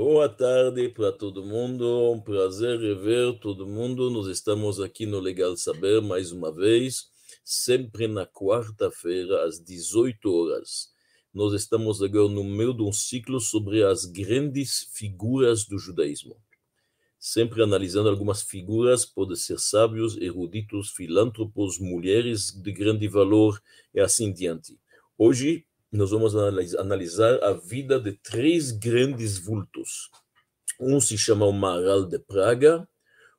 Boa tarde para todo mundo, um prazer rever todo mundo. Nós estamos aqui no Legal Saber mais uma vez, sempre na quarta-feira, às 18 horas. Nós estamos agora no meio de um ciclo sobre as grandes figuras do judaísmo. Sempre analisando algumas figuras, podem ser sábios, eruditos, filântropos, mulheres de grande valor e assim diante. Hoje nós vamos analisar a vida de três grandes vultos. Um se chama o Maral de Praga,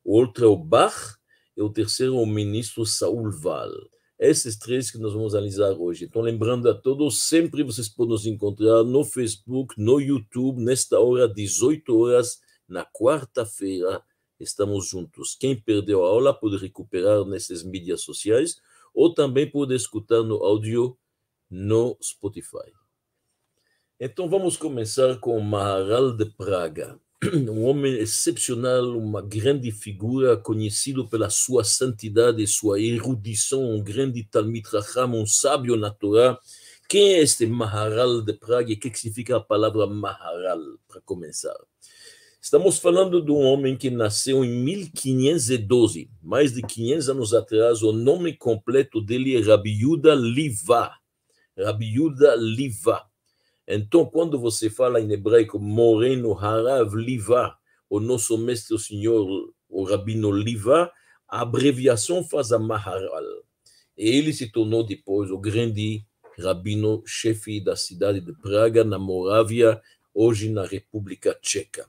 o outro é o Bach e o terceiro é o ministro Saul Val. Esses três que nós vamos analisar hoje. Então, lembrando a todos, sempre vocês podem nos encontrar no Facebook, no YouTube, nesta hora, 18 horas, na quarta-feira, estamos juntos. Quem perdeu a aula pode recuperar nessas mídias sociais ou também pode escutar no áudio no Spotify. Então vamos começar com o Maharal de Praga, um homem excepcional, uma grande figura, conhecido pela sua santidade, e sua erudição, um grande Talmid Raham, um sábio na Torá. Quem é este Maharal de Praga e o que significa a palavra Maharal, para começar? Estamos falando de um homem que nasceu em 1512, mais de 500 anos atrás. O nome completo dele é Rabiuda Livá. Rabi Yuda Liva. Então, quando você fala em hebraico, Moreno Harav Liva, o nosso mestre, o senhor, o Rabino Liva, a abreviação faz a Maharal. E ele se tornou depois o grande rabino chefe da cidade de Praga, na Morávia, hoje na República Tcheca.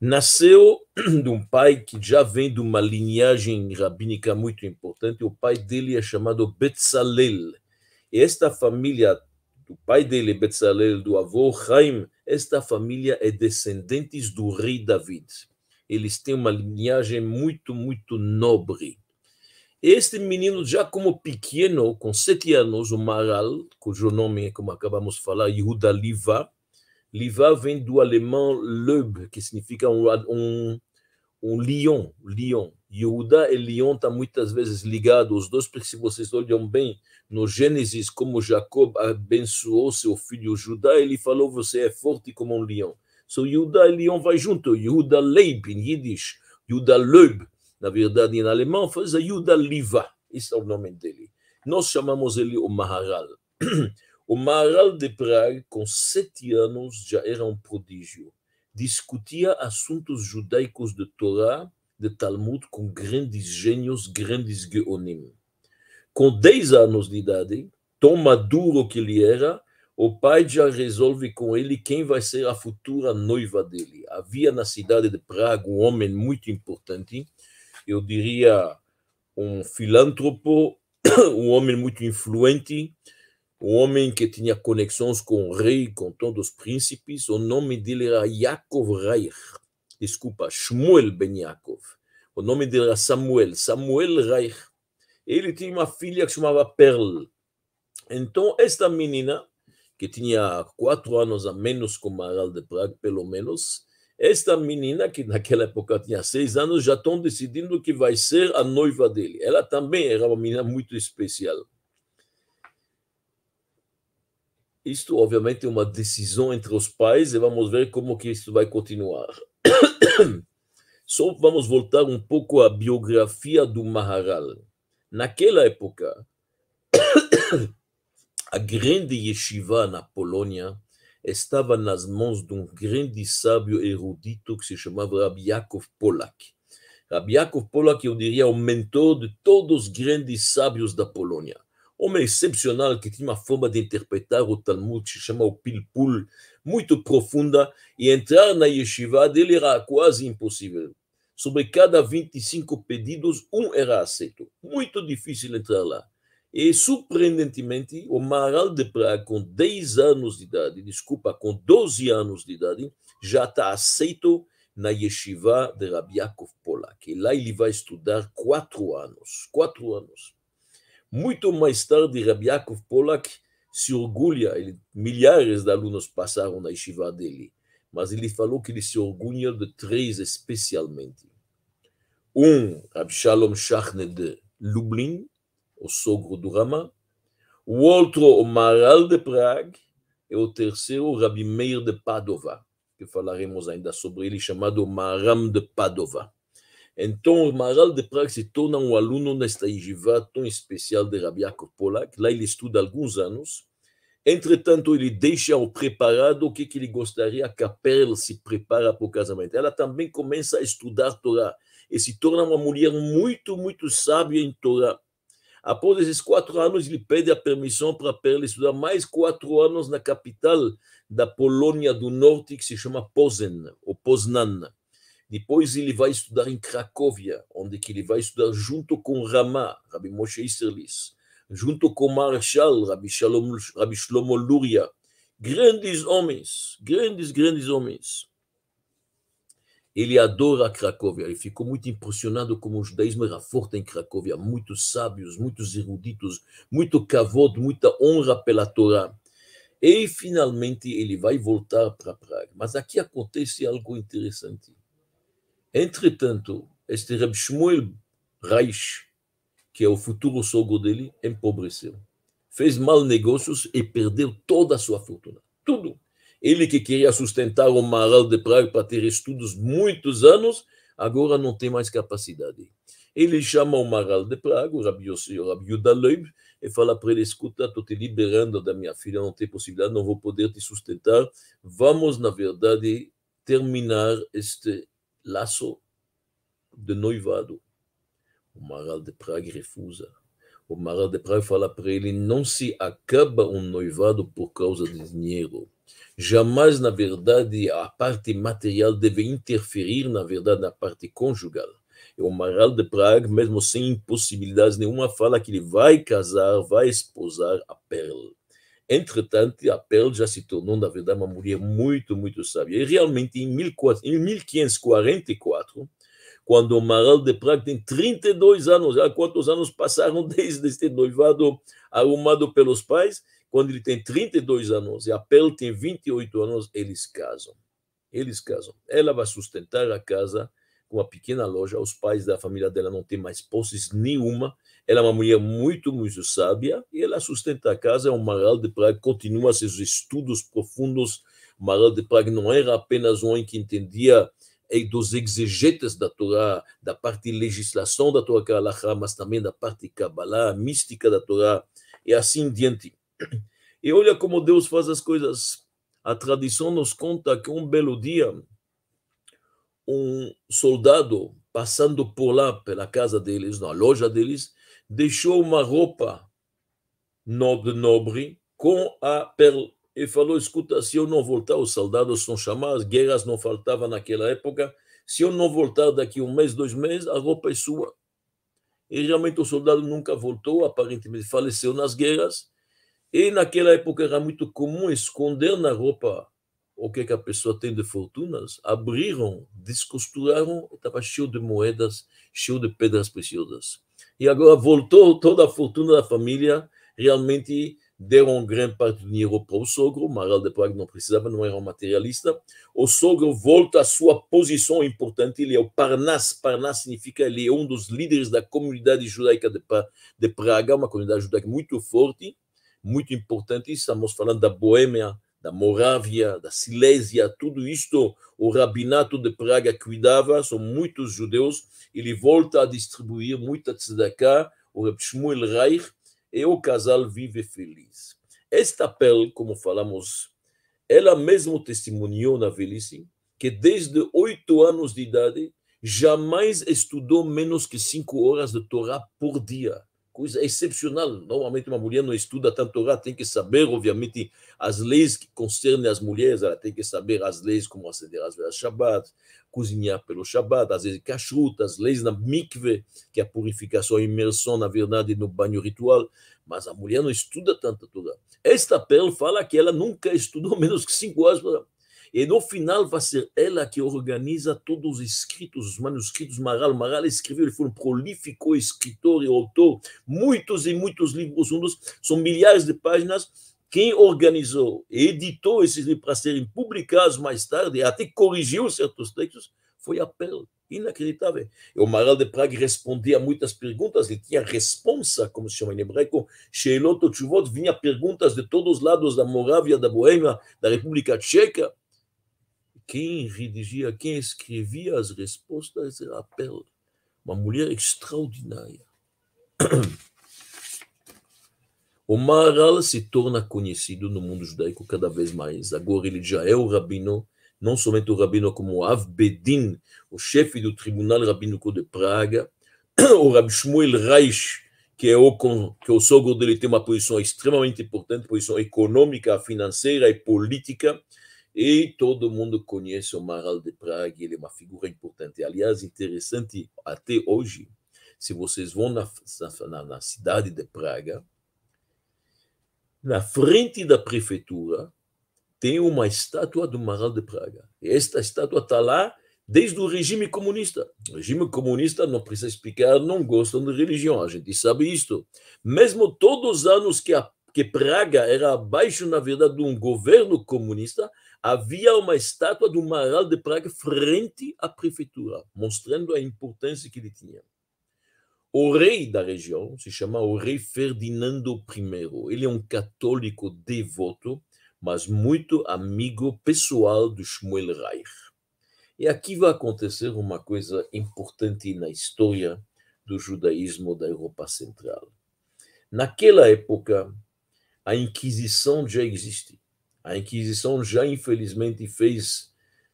Nasceu de um pai que já vem de uma linhagem rabínica muito importante. O pai dele é chamado Betzalel esta família do pai dele, Betzalel, do avô Chaim, esta família é descendentes do rei David. Eles têm uma linhagem muito, muito nobre. Este menino, já como pequeno, com sete anos, o Maral, cujo nome é, como acabamos de falar, Yehuda Liva, Liva vem do alemão Löb, que significa um, um, um leão, leão. Yehuda e Leão estão tá muitas vezes ligados, os dois, porque se vocês olham bem no Gênesis, como Jacob abençoou seu filho Judá, ele falou: Você é forte como um leão. So Yehuda e Leão vai junto. Yehuda Leib, em Yiddish. Yehuda Leib, na verdade, em alemão, faz a Liva. Esse é o nome dele. Nós chamamos ele o Maharal. O Maharal de Praga, com sete anos, já era um prodígio. Discutia assuntos judaicos de Torá de Talmud com grandes gênios, grandes geonim. Com 10 anos de idade, tão maduro que ele era, o pai já resolve com ele quem vai ser a futura noiva dele. Havia na cidade de Praga um homem muito importante, eu diria um filântropo, um homem muito influente, um homem que tinha conexões com o rei, com todos os príncipes. O nome dele era Yakov Reich desculpa, Shmuel Ben Yaakov. O nome dele era Samuel, Samuel Reich. Ele tinha uma filha que chamava Pearl Então, esta menina, que tinha quatro anos a menos com Maral de Praga, pelo menos, esta menina, que naquela época tinha seis anos, já estão decidindo que vai ser a noiva dele. Ela também era uma menina muito especial. Isto, obviamente, é uma decisão entre os pais e vamos ver como que isso vai continuar. Só vamos voltar um pouco à biografia do Maharal. Naquela época, a grande yeshiva na Polônia estava nas mãos de um grande sábio erudito que se chamava Rabbi Yakov Polak. Rabbi Yakov Polak, eu diria, é o mentor de todos os grandes sábios da Polônia homem excepcional que tinha uma forma de interpretar o Talmud, se chama o Pilpul, muito profunda, e entrar na yeshiva dele era quase impossível. Sobre cada 25 pedidos, um era aceito. Muito difícil entrar lá. E, surpreendentemente, o Maral de Praga, com 10 anos de idade, desculpa, com 12 anos de idade, já está aceito na yeshiva de Rabiakov Polak. E lá ele vai estudar quatro anos. Quatro anos. Muito mais tarde, Rabbi Yaakov Polak se orgulha, ele, milhares de alunos passaram na yeshiva dele, mas ele falou que ele se orgulha de três especialmente. Um, Rabbi Shalom Shachne de Lublin, o sogro do Rama, o outro, o Maral de Praga, e o terceiro, Rabbi Meir de Padova, que falaremos ainda sobre ele, chamado Maram de Padova. Então, o Maral de Praga se torna um aluno nesta yeshiva tão especial de Rabbi Polak. Lá ele estuda alguns anos. Entretanto, ele deixa o preparado o que, ele gostaria que a Pearl se prepare para o casamento. Ela também começa a estudar Torá e se torna uma mulher muito, muito sábia em Torá. Após esses quatro anos, ele pede a permissão para Pearl estudar mais quatro anos na capital da Polônia do Norte, que se chama Posen, ou Poznan. Depois ele vai estudar em Cracóvia, onde ele vai estudar junto com Rama, Rabbi Moshe Isserlis, junto com Marshal, Rabbi, Shalom, Rabbi Shlomo Luria. Grandes homens, grandes, grandes homens. Ele adora Cracóvia, ele ficou muito impressionado como o judaísmo era forte em Cracóvia, muitos sábios, muitos eruditos, muito cavodo, muita honra pela Torá. E finalmente ele vai voltar para Praga. Mas aqui acontece algo interessante. Entretanto, este Reb Shmuel Reich, que é o futuro sogro dele, empobreceu. Fez mal negócios e perdeu toda a sua fortuna. Tudo. Ele que queria sustentar o Maral de Praga para ter estudos muitos anos, agora não tem mais capacidade. Ele chama o Maral de Praga, o Rabi Yuda Leib, e fala para ele, escuta, estou te liberando da minha filha, não tem possibilidade, não vou poder te sustentar. Vamos, na verdade, terminar este laço de noivado. O Maral de Praga refusa. O Maral de Praga fala para ele: não se acaba um noivado por causa de dinheiro. Jamais, na verdade, a parte material deve interferir, na verdade, na parte conjugal. E o Maral de Praga, mesmo sem impossibilidades nenhuma, fala que ele vai casar, vai esposar a Perla. Entretanto, a Pearl já se tornou, na verdade, uma mulher muito, muito sábia. E realmente, em 1544, quando o Maral de Praga tem 32 anos, há ah, quantos anos passaram desde este noivado arrumado pelos pais? Quando ele tem 32 anos e a Pearl tem 28 anos, eles casam. Eles casam. Ela vai sustentar a casa com uma pequena loja. Os pais da família dela não têm mais posses nenhuma ela é uma mulher muito, muito sábia e ela sustenta a casa. O é Maral de Praga continua seus estudos profundos. O Maral de Praga não era apenas um homem que entendia eh, dos exegetas da Torá, da parte de legislação da Torá, Kalahá, mas também da parte Kabbalah, mística da Torá, e assim em diante. E olha como Deus faz as coisas. A tradição nos conta que um belo dia, um soldado passando por lá, pela casa deles, na loja deles, deixou uma roupa nobre, nobre com a perla e falou: Escuta, se eu não voltar, os soldados são chamados, guerras não faltavam naquela época. Se eu não voltar daqui um mês, dois meses, a roupa é sua. E realmente o soldado nunca voltou, aparentemente faleceu nas guerras. E naquela época era muito comum esconder na roupa o que, é que a pessoa tem de fortunas. Abriram, descosturaram, estava cheio de moedas, cheio de pedras preciosas e agora voltou toda a fortuna da família, realmente deram grande parte do dinheiro para o sogro, Maral de Praga não precisava, não era um materialista. O sogro volta à sua posição importante, ele é o Parnas, Parnas significa ele é um dos líderes da comunidade judaica de Praga, uma comunidade judaica muito forte, muito importante, estamos falando da Boêmia da Morávia, da Silésia, tudo isto o Rabinato de Praga cuidava, são muitos judeus, ele volta a distribuir muita tzedakah, o Reb Shmuel Reich, e o casal vive feliz. Esta pele, como falamos, ela mesmo testemunhou na velhice que desde oito anos de idade jamais estudou menos que cinco horas de Torá por dia coisa excepcional. Normalmente, uma mulher não estuda tanto, ela tem que saber, obviamente, as leis que concernem as mulheres, ela tem que saber as leis como acender as velas Shabbat, cozinhar pelo Shabbat, às vezes cachuta, as leis na mikve, que é a purificação, a imersão, na verdade, no banho ritual. Mas a mulher não estuda tanto a Torá. Esta Perl fala que ela nunca estudou menos que cinco horas e no final vai ser ela que organiza todos os escritos, os manuscritos Maral. Maral escreveu, ele foi um prolífico escritor e autor, muitos e muitos livros, um dos, são milhares de páginas. Quem organizou e editou esses livros para serem publicados mais tarde, até corrigiu certos textos, foi a Pearl. Inacreditável. E o Maral de Praga respondia a muitas perguntas, ele tinha responsa, como se chama em hebraico, Sheilot Tchuvot, vinha perguntas de todos os lados da Morávia, da Boêmia, da República Tcheca quem redigia, quem escrevia as respostas era a Perla, uma mulher extraordinária. O Maharal se torna conhecido no mundo judaico cada vez mais. Agora ele já é o rabino, não somente o rabino, como Av Bedin, o chefe do Tribunal Rabínico de Praga, o Rab Shmuel Reich, que é o, que é o sogro dele tem uma posição extremamente importante, posição econômica, financeira e política, e todo mundo conhece o Maral de Praga, ele é uma figura importante. Aliás, interessante até hoje, se vocês vão na, na, na cidade de Praga, na frente da prefeitura tem uma estátua do Maral de Praga. E esta estátua está lá desde o regime comunista. O regime comunista, não precisa explicar, não gostam de religião, a gente sabe isto. Mesmo todos os anos que a porque Praga era abaixo, na verdade, de um governo comunista, havia uma estátua do Maral de Praga frente à prefeitura, mostrando a importância que ele tinha. O rei da região se chama o rei Ferdinando I. Ele é um católico devoto, mas muito amigo pessoal do Schmuel Reich. E aqui vai acontecer uma coisa importante na história do judaísmo da Europa Central. Naquela época, a Inquisição já existe. A Inquisição já, infelizmente, fez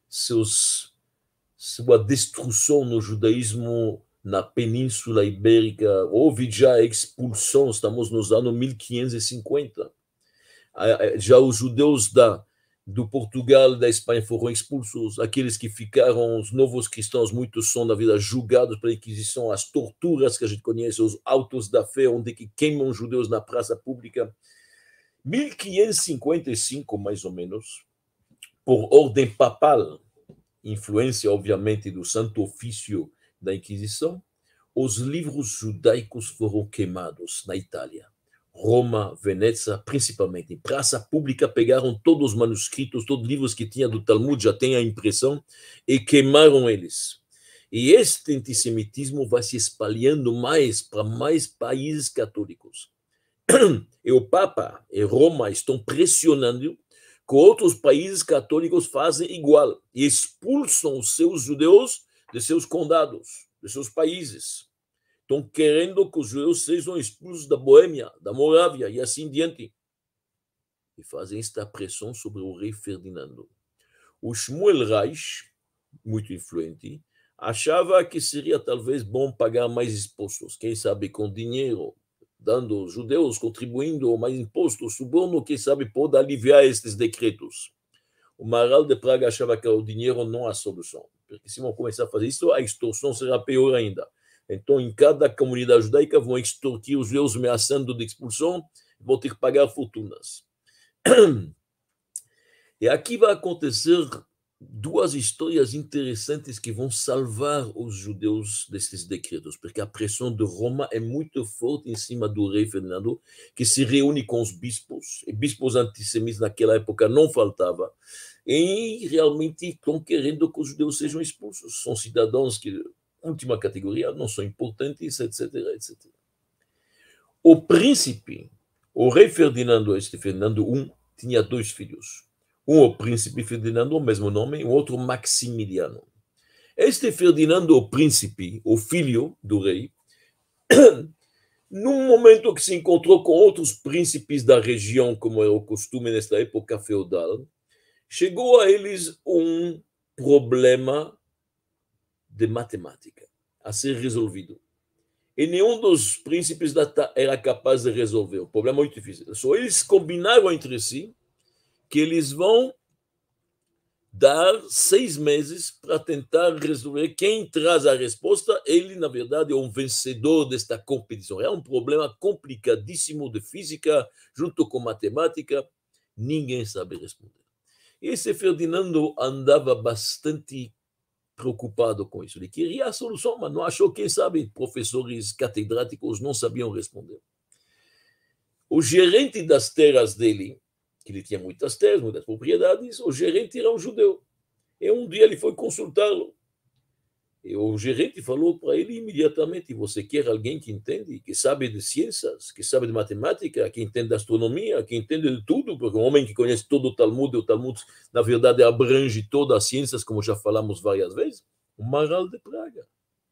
seus, sua destruição no judaísmo na Península Ibérica. Houve já expulsão, estamos nos anos 1550. Já os judeus da, do Portugal, da Espanha foram expulsos. Aqueles que ficaram, os novos cristãos, muitos são na vida julgados pela Inquisição, as torturas que a gente conhece, os autos da fé, onde que queimam judeus na praça pública. 1555, mais ou menos, por ordem papal, influência, obviamente, do Santo Ofício da Inquisição, os livros judaicos foram queimados na Itália. Roma, Veneza, principalmente. Em praça pública pegaram todos os manuscritos, todos os livros que tinha do Talmud, já tem a impressão, e queimaram eles. E este antissemitismo vai se espalhando mais para mais países católicos. E o Papa e Roma estão pressionando que outros países católicos fazem igual e expulsam os seus judeus de seus condados, de seus países. Estão querendo que os judeus sejam expulsos da Boêmia, da Morávia e assim diante. E fazem esta pressão sobre o rei Ferdinando. O Shmuel Reich, muito influente, achava que seria talvez bom pagar mais expostos. quem sabe com dinheiro, dando judeus, contribuindo mais imposto, suborno, quem sabe pode aliviar estes decretos. O Maral de Praga achava que o dinheiro não é a solução, porque se vão começar a fazer isso, a extorsão será pior ainda. Então, em cada comunidade judaica, vão extorquir os judeus ameaçando de expulsão, vão ter que pagar fortunas. E aqui vai acontecer duas histórias interessantes que vão salvar os judeus desses decretos, porque a pressão de Roma é muito forte em cima do rei Fernando, que se reúne com os bispos, e bispos antissemitas naquela época não faltava, e realmente estão querendo que os judeus sejam expulsos. São cidadãos que, última categoria, não são importantes, etc, etc. O príncipe, o rei Ferdinando, este Fernando I, tinha dois filhos um o príncipe Ferdinando, o mesmo nome, o outro Maximiliano. Este Ferdinando, o príncipe, o filho do rei, num momento que se encontrou com outros príncipes da região, como era o costume nesta época feudal, chegou a eles um problema de matemática a ser resolvido. E nenhum dos príncipes era capaz de resolver. O problema é muito difícil. Só eles combinaram entre si que eles vão dar seis meses para tentar resolver quem traz a resposta. Ele, na verdade, é um vencedor desta competição. É um problema complicadíssimo de física, junto com matemática. Ninguém sabe responder. E esse Ferdinando andava bastante preocupado com isso. Ele queria a solução, mas não achou, quem sabe, professores catedráticos não sabiam responder. O gerente das terras dele que ele tinha muitas terras, muitas propriedades, o gerente era um judeu. E um dia ele foi consultá-lo. E o gerente falou para ele imediatamente: Você quer alguém que entende, que sabe de ciências, que sabe de matemática, que entende de astronomia, que entende de tudo? Porque um homem que conhece todo o Talmud, o Talmud, na verdade, abrange todas as ciências, como já falamos várias vezes. O Maral de Praga,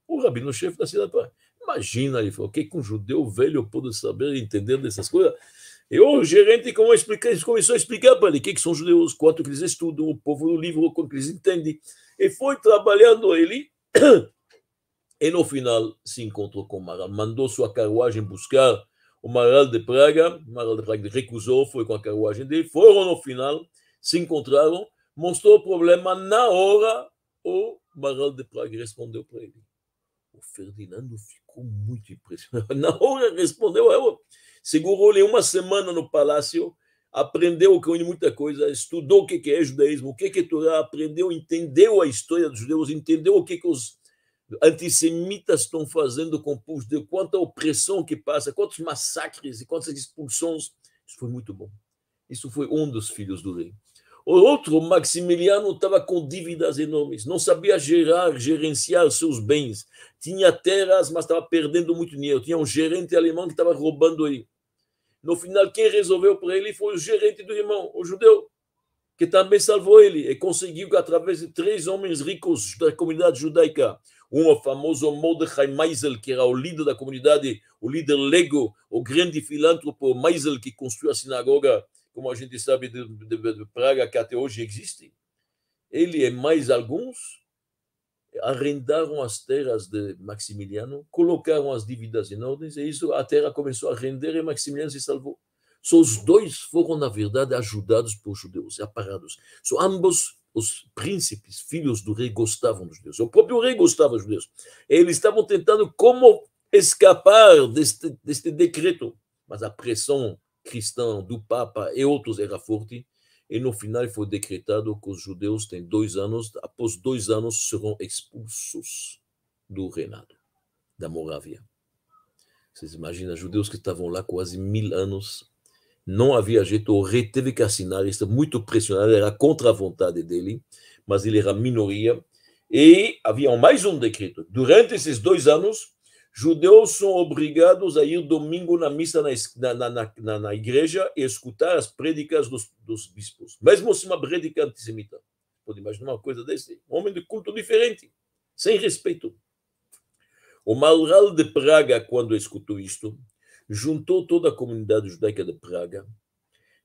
o rabino-chefe da cidade de Praga. Imagina, ele falou: O que um judeu velho pode saber e entender dessas coisas? Eu, gerente, como expliquei, começou a explicar para ele o que, que são judeus, quanto que eles estudam, o povo do livro, quanto que eles entendem. E foi trabalhando ele. E no final se encontrou com o Maral. Mandou sua carruagem buscar o Maral de Praga. O Maral de Praga recusou, foi com a carruagem dele. Foram no final, se encontraram, mostrou o problema. Na hora, o Maral de Praga respondeu para ele. O Ferdinando ficou muito impressionado. Na hora respondeu, eu, Segurou-lhe uma semana no palácio, aprendeu com ele muita coisa, estudou o que é judaísmo, o que é Torá, aprendeu, entendeu a história dos judeus, entendeu o que, que os antissemitas estão fazendo com o povo judeu, quanta opressão que passa, quantos massacres e quantas expulsões. Isso foi muito bom. Isso foi um dos filhos do rei. O outro, Maximiliano, estava com dívidas enormes, não sabia gerar, gerenciar seus bens. Tinha terras, mas estava perdendo muito dinheiro. Tinha um gerente alemão que estava roubando ele. No final, quem resolveu para ele foi o gerente do irmão, o judeu, que também salvou ele e conseguiu que, através de três homens ricos da comunidade judaica, um o famoso Mordechai Meisel, que era o líder da comunidade, o líder lego, o grande filântropo Meisel, que construiu a sinagoga, como a gente sabe, de, de, de Praga, que até hoje existe. Ele e mais alguns arrendaram as terras de Maximiliano, colocaram as dívidas em ordem, e isso a terra começou a render e Maximiliano se salvou. Só os dois foram, na verdade, ajudados por judeus, aparados. Só ambos os príncipes, filhos do rei, gostavam dos judeus. O próprio rei gostava dos judeus. Eles estavam tentando como escapar deste, deste decreto. Mas a pressão cristã do Papa e outros era forte e no final foi decretado que os judeus têm dois anos, após dois anos serão expulsos do reinado da Morávia. Vocês imaginam, judeus que estavam lá quase mil anos, não havia jeito, o rei teve que assinar, estava muito pressionado, era contra a vontade dele, mas ele era minoria, e havia mais um decreto. Durante esses dois anos, Judeus são obrigados a ir domingo na missa na, na, na, na igreja e escutar as prédicas dos, dos, bispos, mesmo se assim, uma prédica antissemita. Pode imaginar uma coisa desse? Um homem de culto diferente, sem respeito. O Maural de Praga, quando escutou isto, juntou toda a comunidade judaica de Praga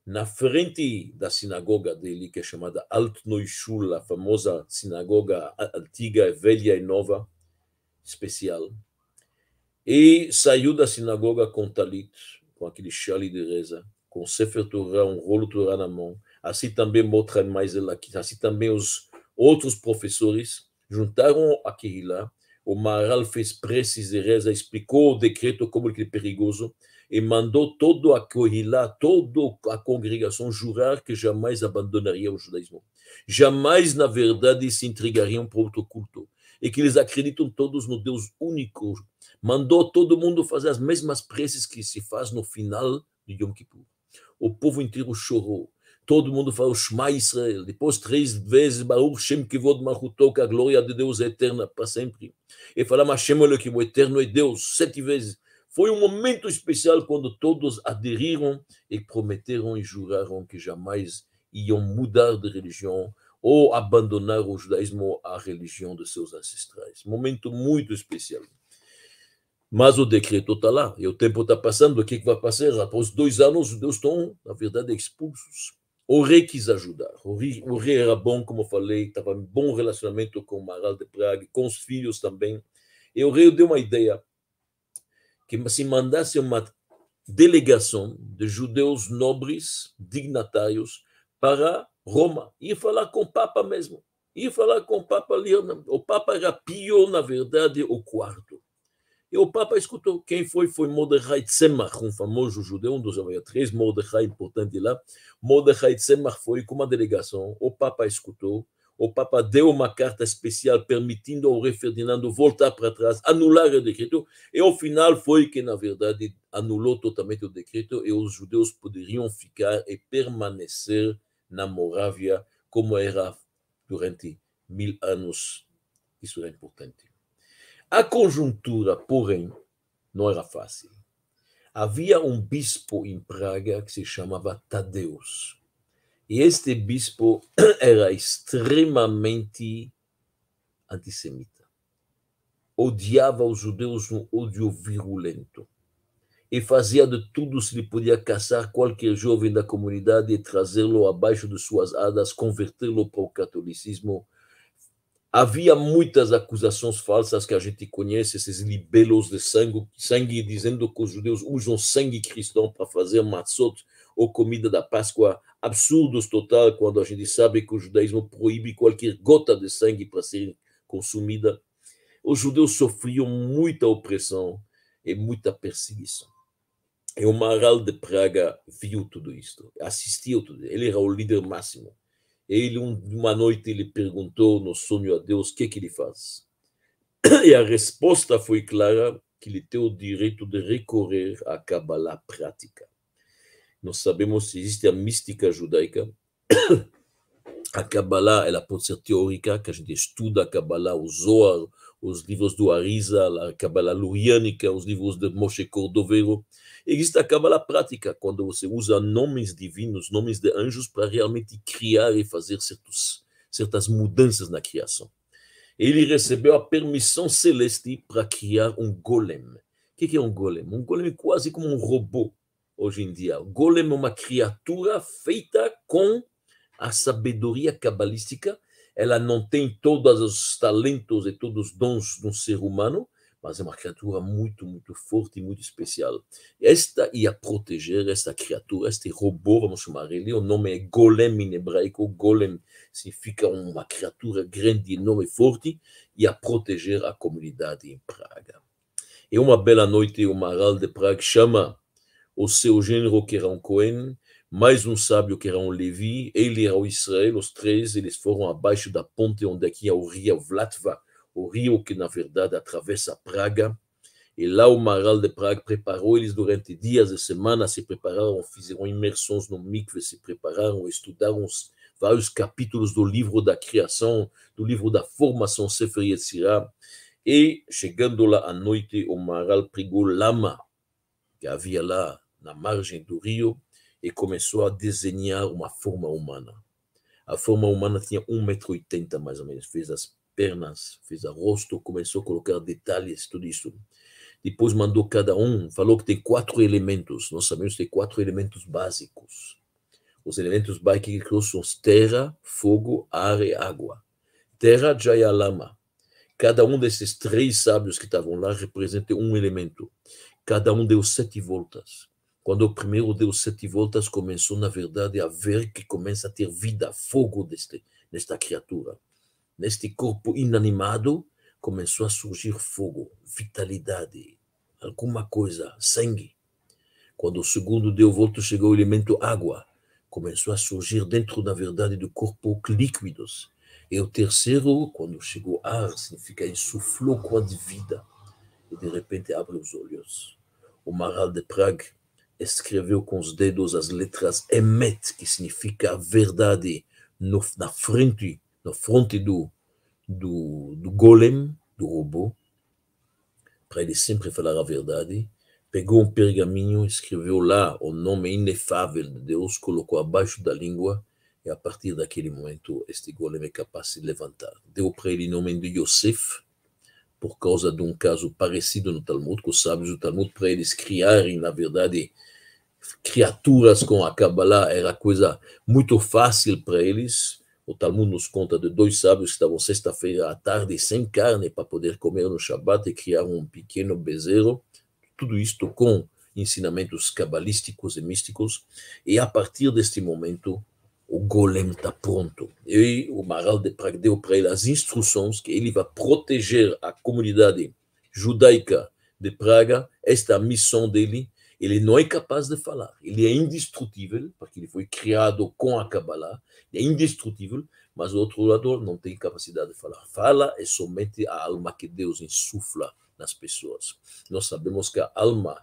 na frente da sinagoga dele, que é chamada Altneuschul, a famosa sinagoga antiga, velha e nova, especial e saiu da sinagoga com talit, com aquele xale de reza, com sefer Torah, um rolo Torah na mão. Assim também Motran Maizelaki, assim também os outros professores juntaram a lá. O Maral fez preces de reza, explicou o decreto como ele é perigoso e mandou todo a Kihilá, toda a congregação jurar que jamais abandonaria o judaísmo. Jamais, na verdade, se entregariam para outro culto e que eles acreditam todos no Deus único, mandou todo mundo fazer as mesmas preces que se faz no final de Yom Kippur. O povo inteiro chorou. Todo mundo falou Shema Israel. Depois, três vezes, Baruch Shem Kivod Mahuto, a glória de Deus é eterna para sempre. E falamos Hashem que o eterno é Deus, sete vezes. Foi um momento especial quando todos aderiram e prometeram e juraram que jamais iam mudar de religião, ou abandonar o judaísmo à religião de seus ancestrais. Momento muito especial. Mas o decreto está lá, e o tempo está passando, o que, que vai passar? Após dois anos, os judeus estão, na verdade, expulsos. O rei quis ajudar. O rei, o rei era bom, como falei, estava em bom relacionamento com o Maral de Praga, com os filhos também. E o rei deu uma ideia que se mandasse uma delegação de judeus nobres, dignatários, para Roma. Ia falar com o Papa mesmo. Ia falar com o Papa Leão. O Papa era Pio, na verdade, o quarto. E o Papa escutou. Quem foi? Foi Mordecai Tzemach, um famoso judeu, um dos três Mordecai importante lá. Mordecai Tzemach foi com uma delegação. O Papa escutou. O Papa deu uma carta especial permitindo ao rei Ferdinando voltar para trás, anular o decreto. E o final foi que, na verdade, anulou totalmente o decreto e os judeus poderiam ficar e permanecer na Morávia, como era durante mil anos. Isso era importante. A conjuntura, porém, não era fácil. Havia um bispo em Praga que se chamava Tadeus. E este bispo era extremamente antissemita. Odiava os judeus num ódio virulento e fazia de tudo se lhe podia caçar qualquer jovem da comunidade e trazê-lo abaixo de suas hadas, convertê-lo para o catolicismo. Havia muitas acusações falsas que a gente conhece, esses libelos de sangue, sangue dizendo que os judeus usam sangue cristão para fazer matzot ou comida da Páscoa. Absurdos total, quando a gente sabe que o judaísmo proíbe qualquer gota de sangue para ser consumida. Os judeus sofriam muita opressão e muita perseguição. E o Maral de Praga viu tudo isto, assistiu tudo. Ele era o líder máximo. Ele uma noite ele perguntou no sonho a Deus o que é que ele faz. E a resposta foi clara que ele tem o direito de recorrer à Kabbalah prática. Nós sabemos que existe a mística judaica. A Kabbalah, ela pode ser teórica, que a gente estuda a Kabbalah, o Zohar, os livros do Arisa, a Kabbalah Lurianica, os livros de Moshe Cordovero. Existe a Kabbalah prática, quando você usa nomes divinos, nomes de anjos, para realmente criar e fazer certos, certas mudanças na criação. Ele recebeu a permissão celeste para criar um golem. O que é um golem? Um golem é quase como um robô hoje em dia. O golem é uma criatura feita com a sabedoria cabalística ela não tem todos os talentos e todos os dons de um ser humano, mas é uma criatura muito, muito forte e muito especial. Esta ia proteger esta criatura, este robô, vamos chamar ele, o nome é Golem em hebraico, Golem significa uma criatura grande, enorme e forte, ia proteger a comunidade em Praga. E uma bela noite, o Maral de Praga chama o seu gênero, que era um Cohen, mais um sábio que era um Levi, ele era o Israel, os três, eles foram abaixo da ponte onde aqui é o rio Vlatva, o rio que na verdade atravessa Praga, e lá o Maral de Praga preparou eles durante dias e semanas, se prepararam, fizeram imersões no mikve, se prepararam, estudaram os vários capítulos do livro da criação, do livro da formação Sefer Yetzirah, e chegando lá à noite, o Maral pregou lama, que havia lá na margem do rio, e começou a desenhar uma forma humana. A forma humana tinha 1,80m mais ou menos. Fez as pernas, fez o rosto, começou a colocar detalhes, tudo isso. Depois mandou cada um, falou que tem quatro elementos. Nós sabemos que tem quatro elementos básicos. Os elementos básicos são terra, fogo, ar e água. Terra, jaya, lama. Cada um desses três sábios que estavam lá representa um elemento. Cada um deu sete voltas. Quando o primeiro deu sete voltas, começou, na verdade, a ver que começa a ter vida, fogo deste, nesta criatura. Neste corpo inanimado, começou a surgir fogo, vitalidade, alguma coisa, sangue. Quando o segundo deu volta, chegou o elemento água. Começou a surgir dentro, na verdade, do corpo líquidos. E o terceiro, quando chegou ar, significa insuflou com de vida. E de repente abre os olhos. O Maral de Prague escreveu com os dedos as letras Emet, que significa a verdade, no, na frente, na frente do, do, do golem, do robô, para ele sempre falar a verdade. Pegou um pergaminho, escreveu lá o nome inefável de Deus, colocou abaixo da língua, e a partir daquele momento este golem é capaz de se levantar. Deu para ele o nome de Yosef, por causa de um caso parecido no Talmud, que os sábios do Talmud, para eles criarem, na verdade, criaturas com a Kabbalah, era coisa muito fácil para eles. O Talmud nos conta de dois sábios que estavam sexta-feira à tarde sem carne para poder comer no Shabat e criar um pequeno bezerro. Tudo isto com ensinamentos cabalísticos e místicos. E a partir deste momento, o golem está pronto. E o Maral de Praga deu para ele as instruções que ele vai proteger a comunidade judaica de Praga, esta é missão dele. Ele não é capaz de falar, ele é indestrutível, porque ele foi criado com a Kabbalah, é indestrutível, mas o outro lado não tem capacidade de falar. Fala é somente a alma que Deus insufla nas pessoas. Nós sabemos que a alma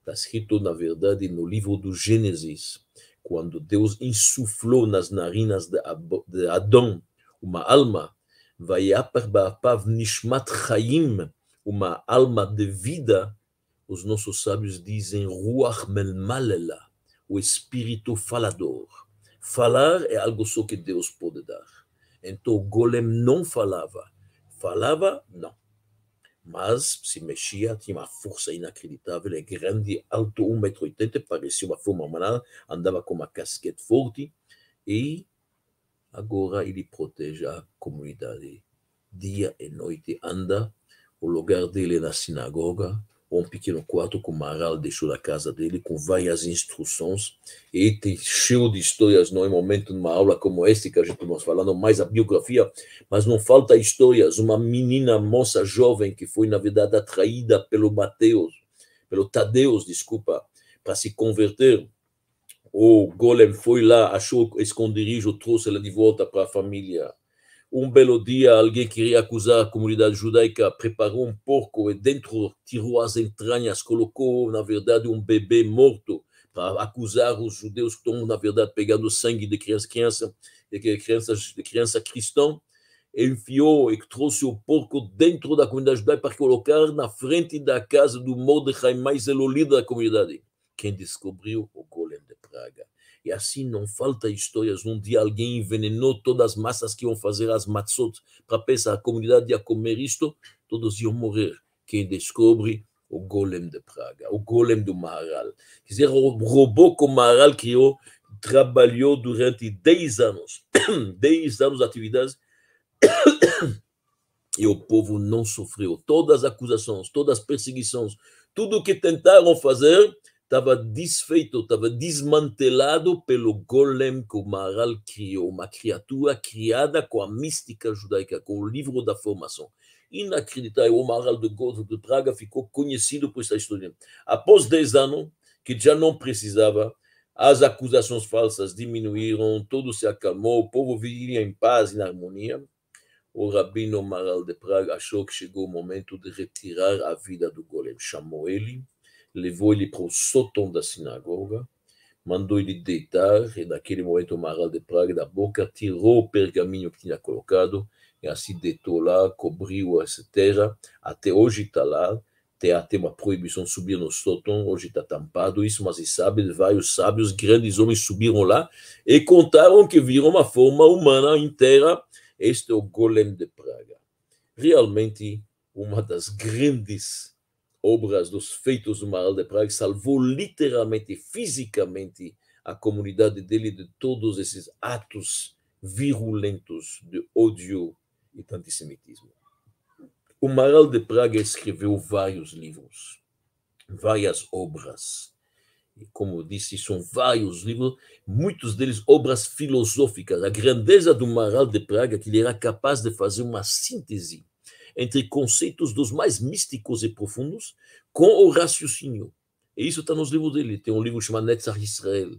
está escrito, na verdade, no livro do Gênesis, quando Deus insuflou nas narinas de, de Adão uma alma, Vayaparbapav Nishmat chayim uma alma de vida, os nossos sábios dizem Ruach Melmalela, o espírito falador. Falar é algo só que Deus pode dar. Então Golem não falava. Falava? Não mas se mexia, tinha uma força inacreditável, é grande, alto, 1,80m, parecia uma forma humana, andava com uma casquete forte, e agora ele protege a comunidade. Dia e noite anda, o lugar dele é na sinagoga, um pequeno quarto que o Maral deixou da casa dele, com várias instruções, e tem cheio de histórias, não é de numa aula como esta que a gente nós falando, mais a biografia, mas não falta histórias, uma menina, moça jovem, que foi, na verdade, atraída pelo Mateus, pelo Tadeus, desculpa, para se converter, o Golem foi lá, achou o esconderijo, trouxe ela de volta para a família, um belo dia, alguém queria acusar a comunidade judaica, preparou um porco e dentro tirou as entranhas, colocou, na verdade, um bebê morto para acusar os judeus que estão, na verdade, pegando sangue de criança, criança, de criança, de criança cristã. Enfiou e trouxe o porco dentro da comunidade judaica para colocar na frente da casa do Mordecai, mais elolido da comunidade. Quem descobriu? O Golem de Praga. E assim não falta histórias. Um dia alguém envenenou todas as massas que iam fazer as matzot para pensar a comunidade ia comer isto, todos iam morrer. Quem descobre o golem de Praga, o golem do Maharal. Quer dizer, o robô que o Maharal criou trabalhou durante 10 anos, 10 anos de atividades, e o povo não sofreu. Todas as acusações, todas as perseguições, tudo o que tentaram fazer, estava desfeito, estava desmantelado pelo golem que o Maral criou, uma criatura criada com a mística judaica, com o livro da formação. Inacreditável, o Maral de Gozo de Praga ficou conhecido por essa história. Após 10 anos, que já não precisava, as acusações falsas diminuíram, tudo se acalmou, o povo vivia em paz e na harmonia. O rabino Maral de Praga achou que chegou o momento de retirar a vida do golem. Chamou ele, levou ele para o sótão da sinagoga, mandou ele deitar, e naquele momento o Maral de Praga da boca tirou o pergaminho que tinha colocado, e assim deitou lá, cobriu essa terra, até hoje está lá, tem até uma proibição subir no sótão, hoje está tampado isso, mas se sabe, vários sábios, grandes homens subiram lá e contaram que viram uma forma humana inteira, este é o Golem de Praga. Realmente, uma das grandes obras, dos feitos do Maral de Praga, salvou literalmente, fisicamente, a comunidade dele de todos esses atos virulentos de ódio e de antissemitismo. O Maral de Praga escreveu vários livros, várias obras. E, como disse, são vários livros, muitos deles obras filosóficas. A grandeza do Maral de Praga que ele era capaz de fazer uma síntese entre conceitos dos mais místicos e profundos com o raciocínio. E isso está nos livros dele. Tem um livro chamado Netzach Israel,